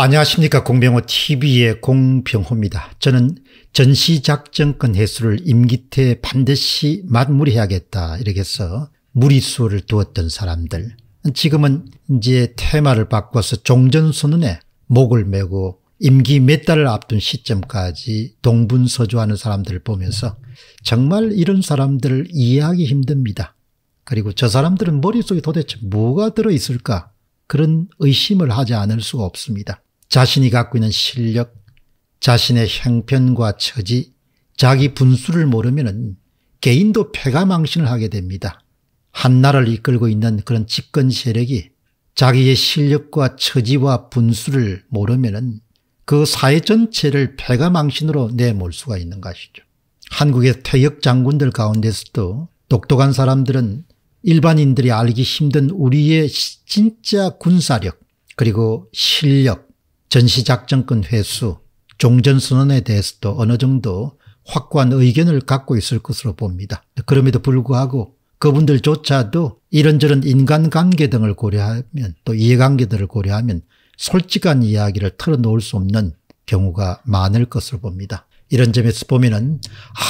안녕하십니까 공병호 tv의 공병호입니다. 저는 전시작전권 해수를 임기때 반드시 맞물이해야겠다 이렇게 해서 무리수를 두었던 사람들 지금은 이제 테마를 바꿔서 종전선언에 목을 메고 임기 몇 달을 앞둔 시점까지 동분서주하는 사람들을 보면서 정말 이런 사람들을 이해하기 힘듭니다. 그리고 저 사람들은 머릿속에 도대체 뭐가 들어있을까 그런 의심을 하지 않을 수가 없습니다. 자신이 갖고 있는 실력, 자신의 형편과 처지, 자기 분수를 모르면 개인도 패가망신을 하게 됩니다. 한 나라를 이끌고 있는 그런 집권 세력이 자기의 실력과 처지와 분수를 모르면 그 사회 전체를 패가망신으로 내몰 수가 있는 것이죠. 한국의 퇴역 장군들 가운데서도 똑똑한 사람들은 일반인들이 알기 힘든 우리의 진짜 군사력 그리고 실력 전시작전권 회수, 종전선언에 대해서도 어느 정도 확고한 의견을 갖고 있을 것으로 봅니다. 그럼에도 불구하고 그분들조차도 이런저런 인간관계 등을 고려하면 또 이해관계들을 고려하면 솔직한 이야기를 털어놓을 수 없는 경우가 많을 것으로 봅니다. 이런 점에서 보면 은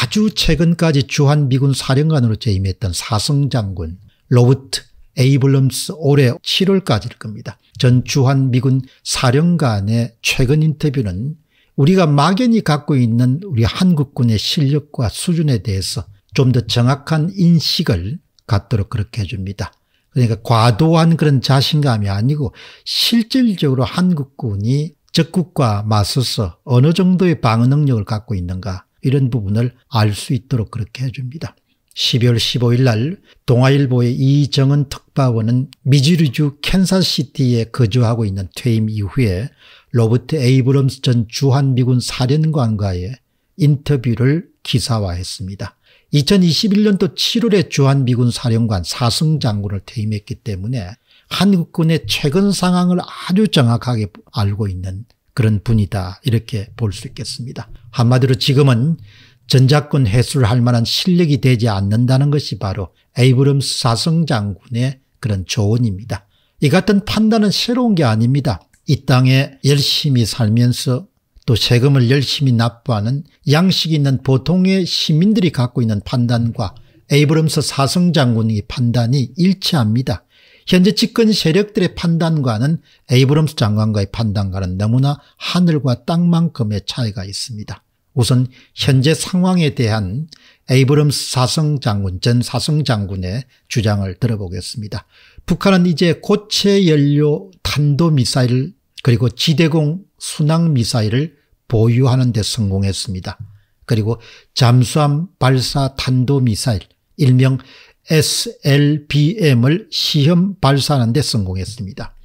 아주 최근까지 주한미군 사령관으로 재임했던 사성 장군 로버트 에이블럼스 올해 7월까지일 겁니다. 전주한 미군 사령관의 최근 인터뷰는 우리가 막연히 갖고 있는 우리 한국군의 실력과 수준에 대해서 좀 더 정확한 인식을 갖도록 그렇게 해줍니다. 그러니까 과도한 그런 자신감이 아니고 실질적으로 한국군이 적국과 맞서서 어느 정도의 방어 능력을 갖고 있는가 이런 부분을 알 수 있도록 그렇게 해줍니다. 12월 15일 날 동아일보의 이정은 특파원은 미지르주 캔사시티에 거주하고 있는 퇴임 이후에 로버트 에이브럼스 전 주한미군 사령관과의 인터뷰를 기사화했습니다. 2021년도 7월에 주한미군 사령관 사승 장군을 퇴임했기 때문에 한국군의 최근 상황을 아주 정확하게 알고 있는 그런 분이다 이렇게 볼 수 있겠습니다. 한마디로 지금은 전작권 해수를할 만한 실력이 되지 않는다는 것이 바로 에이브럼스 사성 장군의 그런 조언입니다. 이 같은 판단은 새로운 게 아닙니다. 이 땅에 열심히 살면서 또 세금을 열심히 납부하는 양식 있는 보통의 시민들이 갖고 있는 판단과 에이브럼스 사성 장군의 판단이 일치합니다. 현재 집권 세력들의 판단과는 에이브럼스 장관과의 판단과는 너무나 하늘과 땅만큼의 차이가 있습니다. 우선 현재 상황에 대한 에이브럼스 사성 장군 전 사성 장군의 주장을 들어보겠습니다. 북한은 이제 고체 연료 탄도 미사일 그리고 지대공 순항 미사일을 보유하는 데 성공했습니다. 그리고 잠수함 발사 탄도 미사일 일명 SLBM을 시험 발사하는 데 성공했습니다.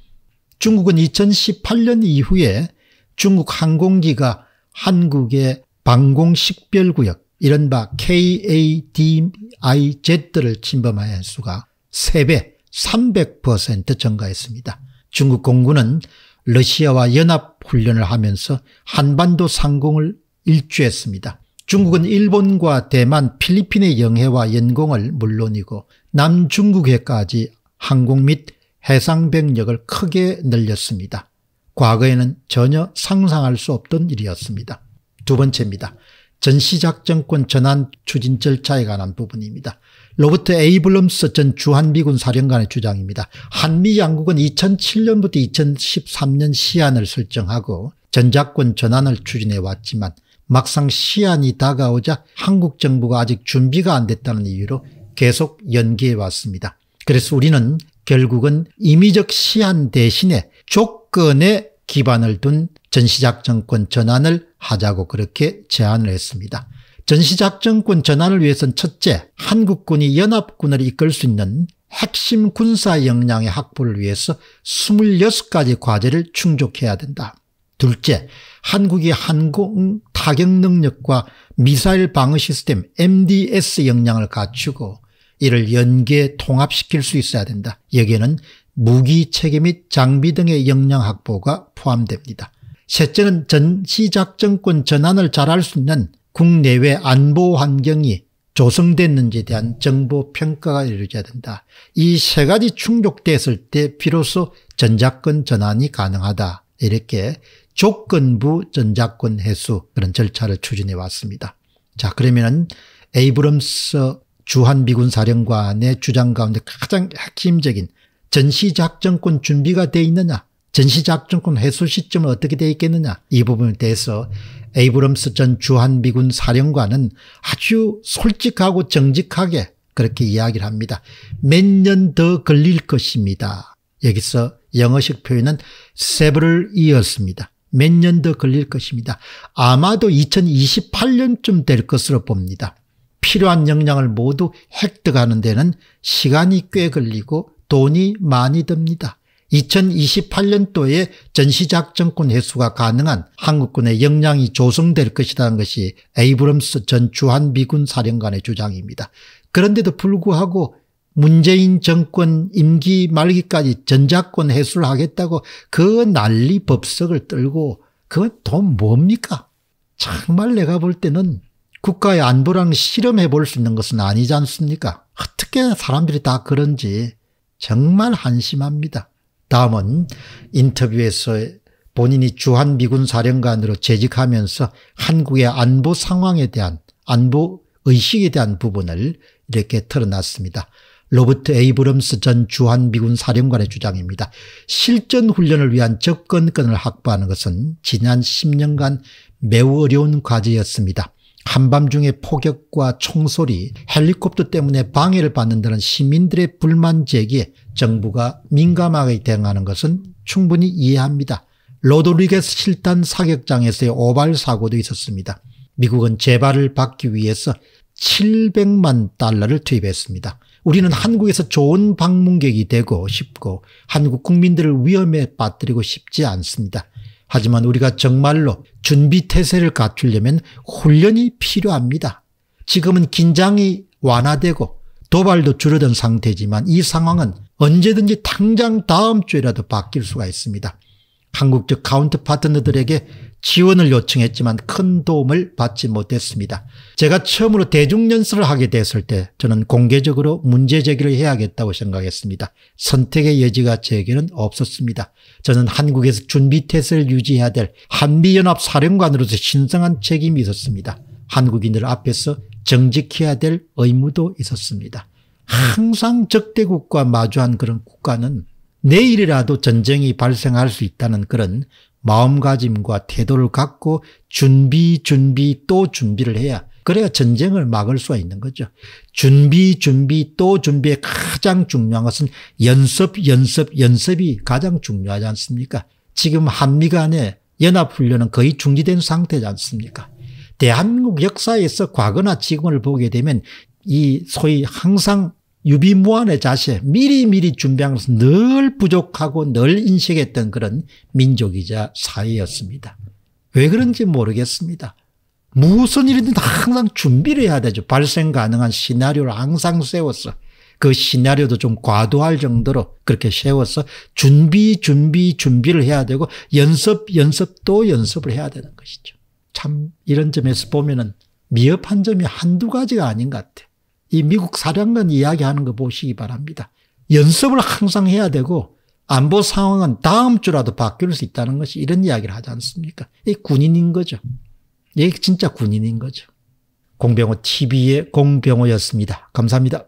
중국은 2018년 이후에 중국 항공기가 한국의 방공식별구역 이른바 KADIZ를 침범한 수가 3배 300% 증가했습니다. 중국 공군은 러시아와 연합훈련을 하면서 한반도 상공을 일주했습니다. 중국은 일본과 대만, 필리핀의 영해와 연공을 물론이고 남중국해까지 항공 및 해상병력을 크게 늘렸습니다. 과거에는 전혀 상상할 수 없던 일이었습니다. 두 번째입니다. 전시작전권 전환 추진 절차에 관한 부분입니다. 로버트 에이블럼스 전 주한미군 사령관의 주장입니다. 한미 양국은 2007년부터 2013년 시안을 설정하고 전작권 전환을 추진해 왔지만 막상 시안이 다가오자 한국 정부가 아직 준비가 안 됐다는 이유로 계속 연기해 왔습니다. 그래서 우리는 결국은 임의적 시안 대신에 조건에 기반을 둔 전시작전권 전환을 하자고 그렇게 제안을 했습니다. 전시작전권 전환을 위해선 첫째 한국군이 연합군을 이끌 수 있는 핵심 군사 역량의 확보를 위해서 26가지 과제를 충족해야 된다. 둘째, 한국이 항공 타격 능력과 미사일 방어 시스템 MDS 역량을 갖추고 이를 연계 통합시킬 수 있어야 된다. 여기에는 무기 체계 및 장비 등의 역량 확보가 포함됩니다. 셋째는 전시작전권 전환을 잘할 수 있는 국내외 안보 환경이 조성됐는지에 대한 정보 평가가 이루어져야 된다. 이 세 가지 충족됐을 때 비로소 전작권 전환이 가능하다. 이렇게 조건부 전작권 해수 그런 절차를 추진해 왔습니다. 자그러면 에이브럼스 주한미군사령관의 주장 가운데 가장 핵심적인 전시작전권 준비가 돼 있느냐 전시작전권 해소 시점은 어떻게 돼 있겠느냐 이 부분에 대해서 에이브럼스 전 주한미군 사령관은 아주 솔직하고 정직하게 그렇게 이야기를 합니다. 몇 년 더 걸릴 것입니다. 여기서 영어식 표현은 several years입니다. 몇 년 더 걸릴 것입니다. 아마도 2028년쯤 될 것으로 봅니다. 필요한 역량을 모두 획득하는 데는 시간이 꽤 걸리고 돈이 많이 듭니다. 2028년도에 전시작전권 회수가 가능한 한국군의 역량이 조성될 것이라는 것이 에이브럼스 전 주한 미군 사령관의 주장입니다. 그런데도 불구하고 문재인 정권 임기 말기까지 전작권 회수를 하겠다고 그 난리 법석을 떨고 그건 돈 뭡니까? 정말 내가 볼 때는 국가의 안보랑 실험해 볼 수 있는 것은 아니지 않습니까? 어떻게 사람들이 다 그런지 정말 한심합니다. 다음은 인터뷰에서 본인이 주한 미군 사령관으로 재직하면서 한국의 안보 상황에 대한 안보 의식에 대한 부분을 이렇게 털어놨습니다. 로버트 에이브럼스 전 주한미군 사령관의 주장입니다. 실전 훈련을 위한 접근권을 확보하는 것은 지난 10년간 매우 어려운 과제였습니다. 한밤중에 폭격과 총소리, 헬리콥터 때문에 방해를 받는다는 시민들의 불만 제기에 정부가 민감하게 대응하는 것은 충분히 이해합니다. 로드리게스 실탄 사격장에서의 오발 사고도 있었습니다. 미국은 재발을 받기 위해서 700만 달러를 투입했습니다. 우리는 한국에서 좋은 방문객이 되고 싶고 한국 국민들을 위험에 빠뜨리고 싶지 않습니다. 하지만 우리가 정말로 준비태세를 갖추려면 훈련이 필요합니다. 지금은 긴장이 완화되고 도발도 줄어든 상태지만 이 상황은 언제든지 당장 다음 주에라도 바뀔 수가 있습니다. 한국적 카운트 파트너들에게 지원을 요청했지만 큰 도움을 받지 못했습니다. 제가 처음으로 대중연설을 하게 됐을 때 저는 공개적으로 문제 제기를 해야겠다고 생각했습니다. 선택의 여지가 제게는 없었습니다. 저는 한국에서 준비태세를 유지해야 될 한미연합 사령관으로서 신성한 책임이 있었습니다. 한국인들 앞에서 정직해야 될 의무도 있었습니다. 항상 적대국과 마주한 그런 국가는 내일이라도 전쟁이 발생할 수 있다는 그런 마음가짐과 태도를 갖고 준비 준비 또 준비를 해야 그래야 전쟁을 막을 수가 있는 거죠. 준비 준비 또 준비의 가장 중요한 것은 연습 연습 연습이 가장 중요하지 않습니까? 지금 한미 간의 연합훈련은 거의 중지된 상태지 않습니까? 대한민국 역사에서 과거나 지금을 보게 되면 이 소위 항상 유비무환의 자세 미리미리 준비한 것은 늘 부족하고 늘 인식했던 그런 민족이자 사회였습니다. 왜 그런지 모르겠습니다. 무슨 일이든 항상 준비를 해야 되죠. 발생 가능한 시나리오를 항상 세웠어. 그 시나리오도 좀 과도할 정도로 그렇게 세워서 준비 준비 준비를 해야 되고 연습 연습 또 연습을 해야 되는 것이죠. 참 이런 점에서 보면 은 미흡한 점이 한두 가지가 아닌 것 같아요. 이 미국 사령관 이야기하는 거 보시기 바랍니다. 연습을 항상 해야 되고 안보 상황은 다음 주라도 바뀔 수 있다는 것이 이런 이야기를 하지 않습니까? 이 군인인 거죠. 이게 진짜 군인인 거죠. 공병호 TV의 공병호였습니다. 감사합니다.